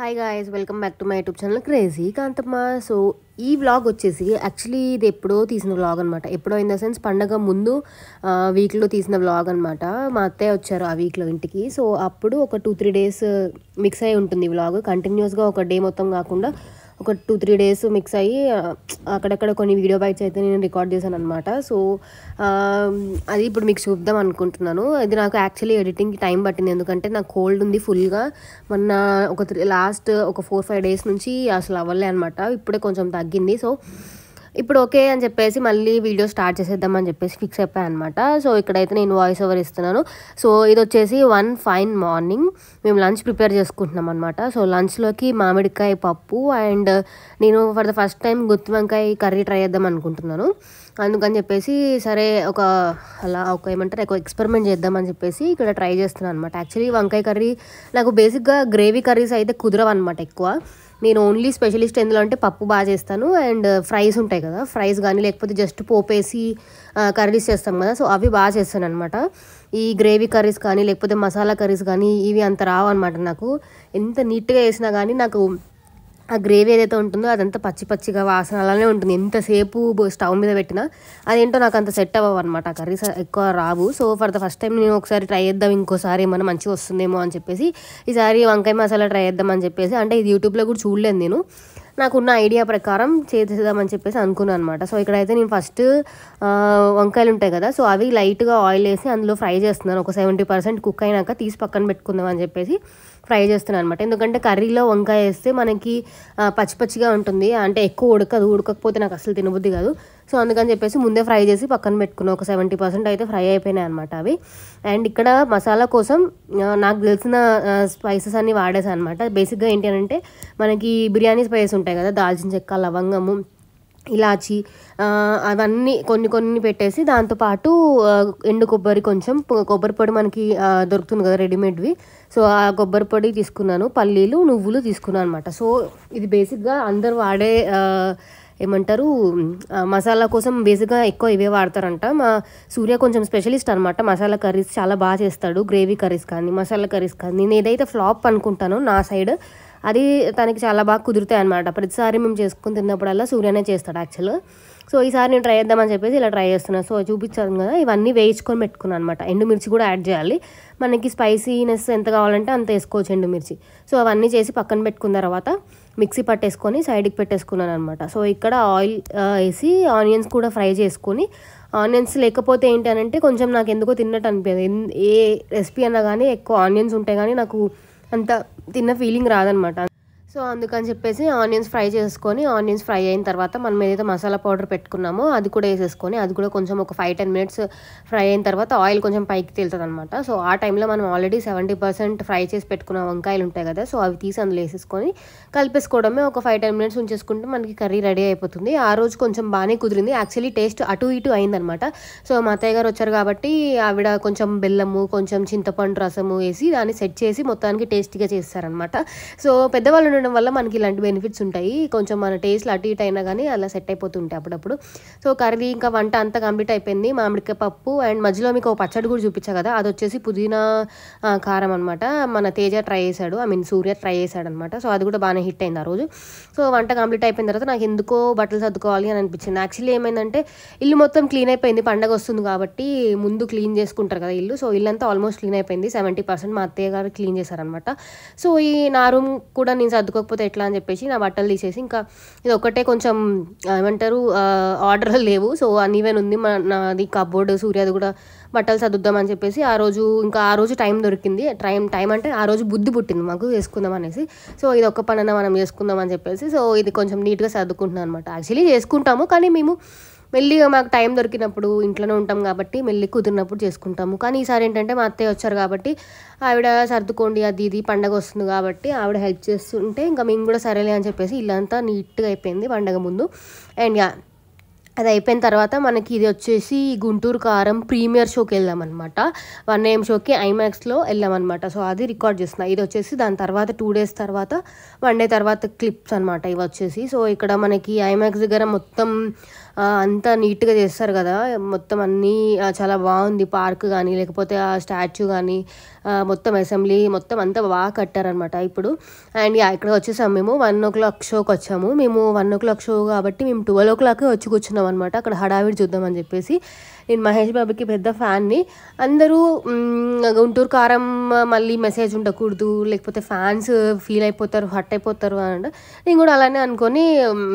hi guys welcome back to my YouTube channel crazy Kanthamma so ఈ vlog వచ్చేసి actually ఇది ఎప్పుడో తీసిన వ్లాగ్ అనమాట ఎప్పుడో ఇన్ ద సెన్స్ పండగ ముందు వీక్లో తీసిన వ్లాగ్ అనమాట మా అత్తయ్య వచ్చారు ఆ వీక్లో ఇంటికి సో అప్పుడు ఒక టూ త్రీ డేస్ మిక్స్ అయి ఉంటుంది వ్లాగ్ కంటిన్యూస్గా ఒక డే మొత్తం కాకుండా ఒక టూ త్రీ డేస్ మిక్స్ అయ్యి అక్కడక్కడ కొన్ని వీడియో బైక్స్ అయితే నేను రికార్డ్ చేశాను అనమాట సో అది ఇప్పుడు మీకు చూద్దాం అనుకుంటున్నాను అది నాకు యాక్చువల్లీ ఎడిటింగ్కి టైం పట్టింది ఎందుకంటే నాకు కోల్డ్ ఉంది ఫుల్గా మొన్న ఒక లాస్ట్ ఒక ఫోర్ ఫైవ్ డేస్ నుంచి అసలు అవ్వలే అనమాట ఇప్పుడే కొంచెం తగ్గింది సో ఇప్పుడు ఓకే అని చెప్పేసి మళ్ళీ వీడియో స్టార్ట్ చేసేద్దామని చెప్పేసి ఫిక్స్ అయిపోయాయి అనమాట సో ఇక్కడైతే నేను వాయిస్ ఓవర్ ఇస్తున్నాను సో ఇది వచ్చేసి వన్ ఫైన్ మార్నింగ్ మేము లంచ్ ప్రిపేర్ చేసుకుంటున్నాం అనమాట సో లంచ్లోకి మామిడికాయ పప్పు అండ్ నేను ఫర్ ద ఫస్ట్ టైం గుత్తి వంకాయ కర్రీ ట్రై చేద్దాం అనుకుంటున్నాను అందుకని చెప్పేసి సరే ఒక అలా ఒక ఏమంటారు ఒక ఎక్స్పెరిమెంట్ చేద్దామని చెప్పేసి ఇక్కడ ట్రై చేస్తున్నాను అనమాట యాక్చువల్లీ వంకాయ కర్రీ నాకు బేసిక్గా గ్రేవీ కర్రీస్ అయితే కుదరవు అనమాట ఎక్కువ నేను ఓన్లీ స్పెషలిస్ట్ ఎందులో అంటే పప్పు బాగా చేస్తాను అండ్ ఫ్రైస్ ఉంటాయి కదా ఫ్రైస్ కానీ లేకపోతే జస్ట్ పోపేసి కర్రీస్ చేస్తాం కదా సో అవి బాగా చేస్తాను అనమాట ఈ గ్రేవీ కర్రీస్ కానీ లేకపోతే మసాలా కర్రీస్ కానీ ఇవి అంత రావు అనమాట నాకు ఎంత నీట్గా వేసినా కానీ నాకు ఆ గ్రేవీ ఏదైతే ఉంటుందో అదంతా పచ్చి పచ్చిగా వాసన అలానే ఉంటుంది ఎంతసేపు స్టవ్ మీద పెట్టినా అదేంటో నాకు అంత సెట్ అవ్వవు అనమాట ఆ కర్రీస్ ఎక్కువ రావు so for the first time నేను ఒకసారి ట్రై చేద్దాం ఇంకోసారి ఏమైనా మంచిగా వస్తుందేమో అని చెప్పేసి ఈసారి వంకాయ మసాలా ట్రై చేద్దాం అని చెప్పేసి అంటే ఇది యూట్యూబ్లో కూడా చూడలేదు నేను నాకున్న ఐడియా ప్రకారం చేసేద్దామని చెప్పేసి అనుకున్నాను అనమాట సో ఇక్కడైతే నేను ఫస్ట్ వంకాయలు ఉంటాయి కదా సో అవి లైట్గా ఆయిల్ వేసి అందులో ఫ్రై చేస్తున్నాను ఒక సెవెంటీ పర్సెంట్ కుక్ అయినాక తీసి పక్కన పెట్టుకుందాం అని చెప్పేసి ఫ్రై చేస్తున్నాను అనమాట ఎందుకంటే కర్రీలో వంకాయ వేస్తే మనకి పచ్చి పచ్చిగా ఉంటుంది అంటే ఎక్కువ ఉడకదు ఉడకకపోతే నాకు అసలు తినబుద్ధి కాదు సో అందుకని చెప్పేసి ముందే ఫ్రై చేసి పక్కన పెట్టుకున్నాను ఒక సెవెంటీ పర్సెంట్ అయితే ఫ్రై అయిపోయినాయి అనమాట అవి అండ్ ఇక్కడ మసాలా కోసం నాకు తెలిసిన స్పైసెస్ అన్నీ వాడేసాను అనమాట బేసిక్గా ఏంటి అంటే మనకి బిర్యానీ స్పైసెస్ ఉంటాయి కదా దాల్చిన చెక్క లవంగము ఇలాచి అవన్నీ కొన్ని కొన్ని పెట్టేసి దాంతోపాటు ఎండు కొబ్బరి కొంచెం కొబ్బరి పొడి మనకి దొరుకుతుంది కదా రెడీమేడ్వి సో ఆ కొబ్బరి పొడి తీసుకున్నాను పల్లీలు నువ్వులు తీసుకున్నాను అనమాట సో ఇది బేసిక్గా అందరు వాడే ఏమంటారు మసాలా కోసం బేసిక్గా ఎక్కువ ఇవే వాడతారంట మా సూర్య కొంచెం స్పెషలిస్ట్ అనమాట మసాలా కర్రీస్ చాలా బాగా చేస్తాడు గ్రేవీ కర్రీస్ కానీ మసాలా కర్రీస్ కానీ నేను ఏదైతే ఫ్లాప్ అనుకుంటానో నా సైడ్ అది తనకి చాలా బాగా కుదురుతాయి అనమాట ప్రతిసారి మేము చేసుకుని తిన్నప్పుడల్లా సూర్యనే చేస్తాడు యాక్చువల్ సో ఈసారి నేను ట్రై చేద్దామని చెప్పేసి ఇలా ట్రై చేస్తున్నాను సో చూపించాను కదా ఇవన్నీ వేయించుకొని పెట్టుకున్నాను అనమాట ఎండుమిర్చి కూడా యాడ్ చేయాలి మనకి స్పైసీనెస్ ఎంత కావాలంటే అంత వేసుకోవచ్చు ఎండుమిర్చి సో అవన్నీ చేసి పక్కన పెట్టుకున్న తర్వాత మిక్సీ పట్టేసుకొని సైడ్కి పెట్టేసుకున్నాను అనమాట సో ఇక్కడ ఆయిల్ వేసి ఆనియన్స్ కూడా ఫ్రై చేసుకొని ఆనియన్స్ లేకపోతే ఏంటనంటే కొంచెం నాకు ఎందుకో తిన్నట్టు అనిపించదు ఏ రెసిపీ అన్నా కానీ ఎక్కువ ఆనియన్స్ ఉంటాయి కానీ నాకు అంత తిన్న ఫీలింగ్ రాదనమాట సో అందుకని చెప్పేసి ఆనియన్స్ ఫ్రై చేసుకొని ఆనియన్స్ ఫ్రై అయిన తర్వాత మనం ఏదైతే మసాలా పౌడర్ పెట్టుకున్నామో అది కూడా వేసేసుకొని అది కూడా కొంచెం ఒక ఫైవ్ టెన్ మినిట్స్ ఫ్రై అయిన తర్వాత ఆయిల్ కొంచెం పైకి తేలుతుంది అనమాట సో ఆ టైంలో మనం ఆల్రెడీ సెవెంటీ పర్సెంట్ ఫ్రై చేసి పెట్టుకున్న వంకాయలు ఉంటాయి కదా సో అవి తీసి అందులో వేసేసుకొని కలిపేసుకోవడమే ఒక ఫైవ్ టెన్ మినిట్స్ ఉంచేసుకుంటే మనకి కర్రీ రెడీ అయిపోతుంది ఆ రోజు కొంచెం బాగానే కుదిరింది యాక్చువల్లీ టేస్ట్ అటు ఇటు అయిందనమాట సో మా అత్తయ్య గారు వచ్చారు కాబట్టి ఆవిడ కొంచెం బెల్లము కొంచెం చింతపండు రసము వేసి దాన్ని సెట్ చేసి మొత్తానికి టేస్టీగా చేస్తారనమాట సో పెద్దవాళ్ళు ఉండడం వల్ల మనకి ఇలాంటి బెనిఫిట్స్ ఉంటాయి కొంచెం మన టేస్ట్లు అటు ఇటు అయినా కానీ అలా సెట్ అయిపోతుంటాయి అప్పుడప్పుడు సో కర్రీ ఇంకా వంట అంత కంప్లీట్ అయిపోయింది మామిడికాయ పప్పు అండ్ మధ్యలో మీకు పచ్చడి కూడా చూపించా కదా అది వచ్చేసి పుదీనా కారం అనమాట మన తేజ ట్రై చేశాడు ఐ మీన్ సూర్య ట్రై చేశాడు అనమాట సో అది కూడా బాగానే హిట్ అయింది ఆ రోజు సో వంట కంప్లీట్ అయిపోయిన తర్వాత నాకు ఎందుకో బట్టలు సర్దుకోవాలి అని అనిపించింది యాక్చువల్లీ ఏమైందంటే ఇల్లు మొత్తం క్లీన్ అయిపోయింది పండగ వస్తుంది కాబట్టి ముందు క్లీన్ చేసుకుంటారు కదా ఇల్లు సో ఇల్లంతా ఆల్మోస్ట్ క్లీన్ అయిపోయింది సెవెంటీ పర్సెంట్ మా అత్తయ్య గారు క్లీన్ చేశారనమాట సో ఈ నా రూమ్ కూడా నేను సర్దుకోకపోతే ఎట్లా అని చెప్పేసి నా బట్టలు తీసేసి ఇంకా ఇది ఒకటే కొంచెం ఏమంటారు ఆర్డర్ లేవు సో అన్ఈవెన్ ఉంది మా నాది కబోర్డ్ సూర్యాది కూడా బట్టలు సర్దుద్దామని చెప్పేసి ఆ రోజు ఇంకా ఆ రోజు టైం దొరికింది టైం టైం అంటే ఆ రోజు బుద్ధి పుట్టింది మాకు చేసుకుందాం అనేసి సో ఇది ఒక్క పనైనా మనం చేసుకుందాం అని చెప్పేసి సో ఇది కొంచెం నీట్గా సర్దుకుంటున్నాం అనమాట యాక్చువల్లీ చేసుకుంటాము కానీ మేము మెల్లిగా మాకు టైం దొరికినప్పుడు ఇంట్లోనే ఉంటాం కాబట్టి మెల్లి కుదిరినప్పుడు చేసుకుంటాము కానీ ఈసారి ఏంటంటే మా అత్తయ్య వచ్చారు కాబట్టి ఆవిడ సర్దుకోండి అది ఇది పండగ వస్తుంది కాబట్టి ఆవిడ హెల్ప్ చేస్తుంటే ఇంకా మేము కూడా సరేలే అని చెప్పేసి ఇల్లంతా నీట్గా అయిపోయింది పండగ ముందు అండ్ యా అది అయిపోయిన తర్వాత మనకి ఇది వచ్చేసి గుంటూరు కారం ప్రీమియర్ షోకి అనమాట వన్ ఏం షోకి ఐమాక్స్లో వెళ్ళామన్నమాట సో అది రికార్డ్ చేసిన ఇది వచ్చేసి దాని తర్వాత టూ డేస్ తర్వాత వన్ డే తర్వాత క్లిప్స్ అనమాట ఇవి వచ్చేసి సో ఇక్కడ మనకి ఐమాక్స్ దగ్గర మొత్తం అంతా నీట్గా చేస్తారు కదా మొత్తం అన్నీ చాలా బాగుంది పార్క్ కానీ లేకపోతే ఆ స్టాచ్యూ కానీ మొత్తం అసెంబ్లీ మొత్తం అంతా బాగా కట్టారనమాట ఇప్పుడు అండ్ ఇక్కడ వచ్చేసాం మేము వన్ ఓ క్లాక్ షోకి వచ్చాము మేము వన్ ఓ క్లాక్ షో కాబట్టి మేము ట్వెల్వ్ ఓ క్లాకే వచ్చి కూర్చున్నాం అనమాట అక్కడ హడావిడి చూద్దామని చెప్పేసి నేను మహేష్ బాబుకి పెద్ద ఫ్యాన్ని అందరూ గుంటూరు కారం మళ్ళీ మెసేజ్ ఉండకూడదు లేకపోతే ఫ్యాన్స్ ఫీల్ అయిపోతారు హట్ అయిపోతారు అని నేను కూడా అలానే అనుకొని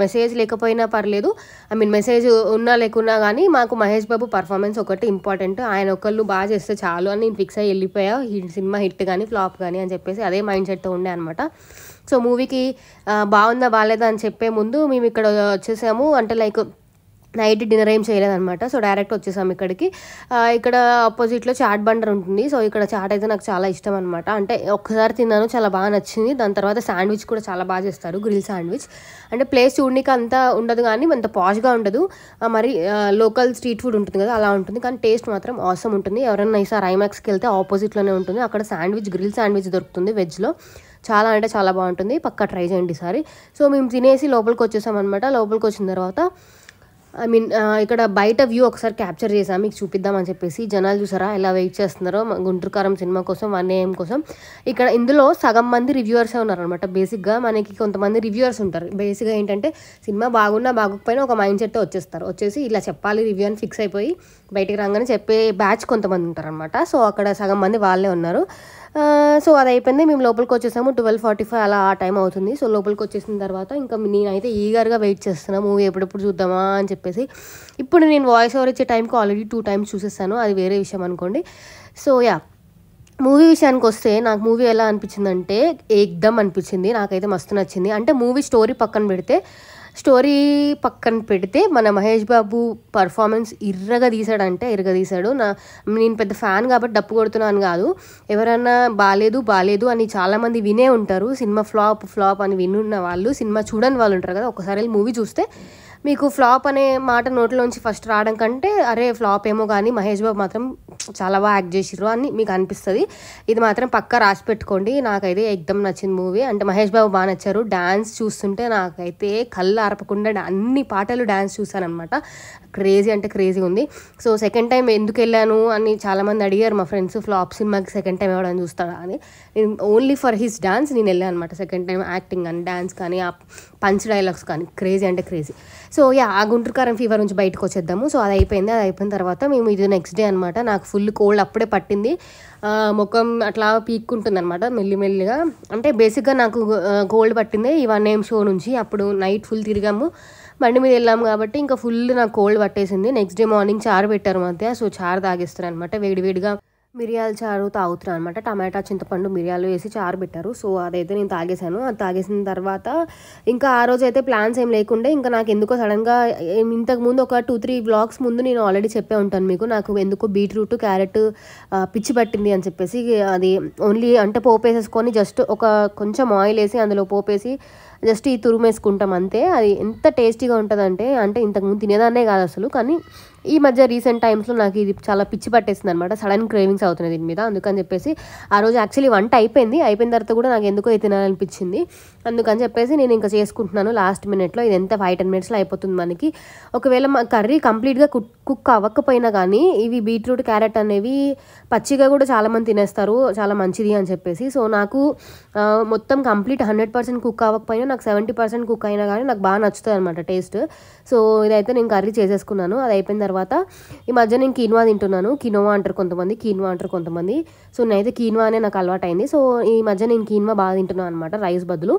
మెసేజ్ లేకపోయినా పర్లేదు ఐ మీన్ మెసేజ్ ఉన్నా లేకున్నా కానీ మాకు మహేష్ బాబు పర్ఫార్మెన్స్ ఒకటి ఇంపార్టెంట్ ఆయన ఒకళ్ళు బాగా చేస్తే చాలు అని నేను ఫిక్స్ అయ్యి వెళ్ళిపోయా సినిమా హిట్ కానీ ఫ్లాప్ కానీ అని చెప్పేసి అదే మైండ్ సెట్తో ఉండే అనమాట సో మూవీకి బాగుందా బాగాలేదా అని చెప్పే ముందు మేము ఇక్కడ వచ్చేసాము అంటే లైక్ నైట్ డిన్నర్ ఏం చేయలేదనమాట సో డైరెక్ట్ వచ్చేసాం ఇక్కడికి ఇక్కడ ఆపోజిట్లో చాట్ బండర్ ఉంటుంది సో ఇక్కడ చాట్ అయితే నాకు చాలా ఇష్టం అనమాట అంటే ఒక్కసారి తిన్నాను చాలా బాగా నచ్చింది దాని తర్వాత శాండ్విచ్ కూడా చాలా బాగా చేస్తారు గ్రిల్ శాండ్విచ్ అంటే ప్లేస్ చూడడానికి అంత ఉండదు కానీ అంత పాష్గా ఉండదు మరి లోకల్ స్ట్రీట్ ఫుడ్ ఉంటుంది కదా అలా ఉంటుంది కానీ టేస్ట్ మాత్రం ఆసం ఉంటుంది ఎవరైనా ఈసారి ఐమాక్స్కి వెళ్తే ఆపోజిట్లోనే ఉంటుంది అక్కడ శాండ్విచ్ గ్రిల్ శాండ్విచ్ దొరుకుతుంది వెజ్లో చాలా అంటే చాలా బాగుంటుంది పక్కా ట్రై చేయండి ఈసారి సో మేము తినేసి లోపలికి వచ్చేసాం అనమాట లోపలికి వచ్చిన తర్వాత ఐ మీన్ uh, ఇక్కడ బయట వ్యూ ఒకసారి క్యాప్చర్ చేసాం మీకు చూపిద్దామని చెప్పేసి జనాలు చూసారా ఎలా వెయిట్ చేస్తున్నారో గుంటూరుకారం సినిమా కోసం వన్ ఏఎం కోసం ఇక్కడ ఇందులో సగం మంది రివ్యూవర్సే ఉన్నారనమాట బేసిక్గా మనకి కొంతమంది రివ్యూవర్స్ ఉంటారు బేసిక్గా ఏంటంటే సినిమా బాగున్నా బాగోకపోయినా ఒక మైండ్ సెట్ వచ్చేస్తారు వచ్చేసి ఇలా చెప్పాలి రివ్యూ అని ఫిక్స్ అయిపోయి బయటికి రాగానే చెప్పే బ్యాచ్ కొంతమంది ఉంటారనమాట సో అక్కడ సగం మంది వాళ్ళే ఉన్నారు సో అది అయిపోయింది మేము లోపలికి వచ్చేసాము ట్వెల్వ్ ఫార్టీ ఫైవ్ అలా ఆ టైం అవుతుంది సో లోపలికి వచ్చేసిన తర్వాత ఇంకా నేనైతే ఈగర్గా వెయిట్ చేస్తున్నా మూవీ ఎప్పుడెప్పుడు చూద్దామా అని చెప్పేసి ఇప్పుడు నేను వాయిస్ ఓవర్ ఇచ్చే టైంకి ఆల్రెడీ టూ టైమ్స్ చూసేస్తాను అది వేరే విషయం అనుకోండి సో యా మూవీ విషయానికి వస్తే నాకు మూవీ ఎలా అనిపించిందంటే ఏక్దమ్ అనిపించింది నాకైతే మస్తు నచ్చింది అంటే మూవీ స్టోరీ పక్కన పెడితే స్టోరీ పక్కన పెడితే మన మహేష్ బాబు పర్ఫార్మెన్స్ ఇర్రగా అంటే ఇర్రగా తీసాడు నా నేను పెద్ద ఫ్యాన్ కాబట్టి డప్పు కొడుతున్నాను కాదు ఎవరన్నా బాగాలేదు బాగాలేదు అని చాలామంది వినే ఉంటారు సినిమా ఫ్లాప్ ఫ్లాప్ అని వినున్న వాళ్ళు సినిమా చూడని వాళ్ళు ఉంటారు కదా ఒకసారి మూవీ చూస్తే మీకు ఫ్లాప్ అనే మాట నోట్లోంచి ఫస్ట్ రావడం కంటే అరే ఫ్లాప్ ఏమో కానీ మహేష్ బాబు మాత్రం చాలా బాగా యాక్ట్ చేసిర్రు అని మీకు అనిపిస్తుంది ఇది మాత్రం పక్కా రాసి పెట్టుకోండి నాకైతే ఎగ్దమ్ నచ్చింది మూవీ అంటే మహేష్ బాబు బాగా నచ్చారు డ్యాన్స్ చూస్తుంటే నాకైతే కళ్ళు ఆరపకుండా అన్ని పాటలు డ్యాన్స్ చూశాను అనమాట క్రేజీ అంటే క్రేజీ ఉంది సో సెకండ్ టైం ఎందుకు వెళ్ళాను అని చాలామంది అడిగారు మా ఫ్రెండ్స్ ఫ్లాప్ సినిమాకి సెకండ్ టైం ఎవడని చూస్తాడా అని నేను ఓన్లీ ఫర్ హిస్ డ్యాన్స్ నేను వెళ్ళాను అనమాట సెకండ్ టైం యాక్టింగ్ కానీ డ్యాన్స్ కానీ ఆ పంచ్ డైలాగ్స్ కానీ క్రేజీ అంటే క్రేజీ సో యా ఆ గుంటూరుకారం ఫీవర్ నుంచి బయటకు వచ్చేద్దాము సో అది అయిపోయింది అది అయిపోయిన తర్వాత మేము ఇది నెక్స్ట్ డే అనమాట నాకు ఫుల్ కోల్డ్ అప్పుడే పట్టింది ముఖం అట్లా పీక్కుంటుంది అనమాట మెల్లిమెల్లిగా అంటే బేసిక్గా నాకు కోల్డ్ పట్టింది ఈ వన్ ఏం షో నుంచి అప్పుడు నైట్ ఫుల్ తిరిగాము బండి మీద వెళ్ళాము కాబట్టి ఇంకా ఫుల్ నాకు కోల్డ్ పట్టేసింది నెక్స్ట్ డే మార్నింగ్ చారు పెట్టారు మధ్య సో చారు తాగిస్తారు అనమాట వేడివేడిగా మిరియాల చారు తాగుతున్నాను అనమాట టమాటా చింతపండు మిరియాలు వేసి చారు పెట్టారు సో అదైతే నేను తాగేశాను అది తాగేసిన తర్వాత ఇంకా ఆ రోజు అయితే ప్లాన్స్ ఏం లేకుండా ఇంకా నాకు ఎందుకో సడన్గా ఇంతకుముందు ఒక టూ త్రీ బ్లాగ్స్ ముందు నేను ఆల్రెడీ చెప్పే ఉంటాను మీకు నాకు ఎందుకో బీట్రూట్ క్యారెట్ పిచ్చి పట్టింది అని చెప్పేసి అది ఓన్లీ అంటే పోపేసేసుకొని జస్ట్ ఒక కొంచెం ఆయిల్ వేసి అందులో పోపేసి జస్ట్ ఈ తురుమేసుకుంటాం అంతే అది ఎంత టేస్టీగా ఉంటుందంటే అంటే ఇంతకుముందు తినేదాన్నే కాదు అసలు కానీ ఈ మధ్య రీసెంట్ టైమ్స్లో నాకు ఇది చాలా పిచ్చి పట్టేసింది అనమాట సడన్ క్రేవింగ్స్ అవుతున్నాయి దీని మీద అందుకని చెప్పేసి ఆ రోజు యాక్చువల్లీ వంట అయిపోయింది అయిపోయిన తర్వాత కూడా నాకు ఎందుకో తినాలనిపించింది అందుకని చెప్పేసి నేను ఇంకా చేసుకుంటున్నాను లాస్ట్ మినిట్లో ఇది ఎంత ఫైవ్ టెన్ మినిట్స్లో అయిపోతుంది మనకి ఒకవేళ మా కర్రీ కంప్లీట్గా కుక్ కుక్ అవ్వకపోయినా కానీ ఇవి బీట్రూట్ క్యారెట్ అనేవి పచ్చిగా కూడా చాలామంది తినేస్తారు చాలా మంచిది అని చెప్పేసి సో నాకు మొత్తం కంప్లీట్ హండ్రెడ్ పర్సెంట్ కుక్ అవ్వకపోయినా నాకు సెవెంటీ పర్సెంట్ కుక్ అయినా కానీ నాకు బాగా నచ్చుతుంది అనమాట టేస్ట్ సో ఇదైతే నేను కర్రీ చేసేసుకున్నాను అది అయిపోయిన తర్వాత ఈ మధ్య నేను కీన్వా తింటున్నాను కినోవా అంటారు కొంతమంది కీన్వా అంటారు కొంతమంది సో నేనైతే కీన్వా అనే నాకు అలవాటు అయింది సో ఈ మధ్య నేను కీన్వా బాగా తింటున్నాను అనమాట రైస్ బదులు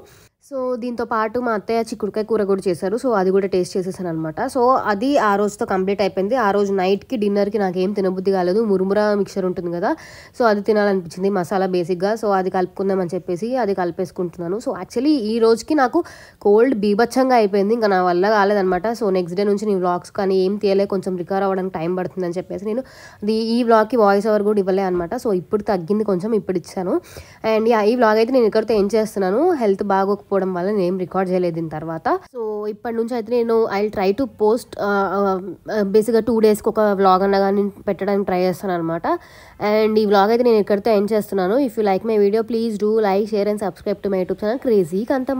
సో దీంతో పాటు మా అత్తయ్య చిక్కుడుకాయ కూర కూడా చేశారు సో అది కూడా టేస్ట్ చేసేసాను అనమాట సో అది ఆ రోజుతో కంప్లీట్ అయిపోయింది ఆ రోజు నైట్కి డిన్నర్కి నాకు ఏం తినబుద్ధి కాలేదు మురుముర మిక్చర్ ఉంటుంది కదా సో అది తినాలనిపించింది మసాలా బేసిక్గా సో అది కలుపుకుందామని చెప్పేసి అది కలిపేసుకుంటున్నాను సో యాక్చువల్లీ ఈ రోజుకి నాకు కోల్డ్ బీభత్సంగా అయిపోయింది ఇంకా నా వల్ల కాలేదనమాట సో నెక్స్ట్ డే నుంచి నేను వ్లాగ్స్ కానీ ఏం తీయలే కొంచెం రికవర్ అవ్వడానికి టైం పడుతుందని చెప్పేసి నేను అది ఈ వ్లాగ్కి వాయిస్ ఓవర్ కూడా ఇవ్వలే అనమాట సో ఇప్పుడు తగ్గింది కొంచెం ఇప్పుడు ఇచ్చాను అండ్ ఈ వ్లాగ్ అయితే నేను ఇక్కడితో ఏం చేస్తున్నాను హెల్త్ బాగోకపోతే లేకపోవడం వల్ల నేను రికార్డ్ చేయలేదు దీని తర్వాత సో ఇప్పటి నుంచి అయితే నేను ఐ ట్రై టు పోస్ట్ బేసిక్గా టూ డేస్కి ఒక వ్లాగ్ అన్న కానీ పెట్టడానికి ట్రై చేస్తాను అనమాట అండ్ ఈ వ్లాగ్ అయితే నేను ఎక్కడితో ఎండ్ చేస్తున్నాను if you like my video please do like share and subscribe to my YouTube channel crazy కంత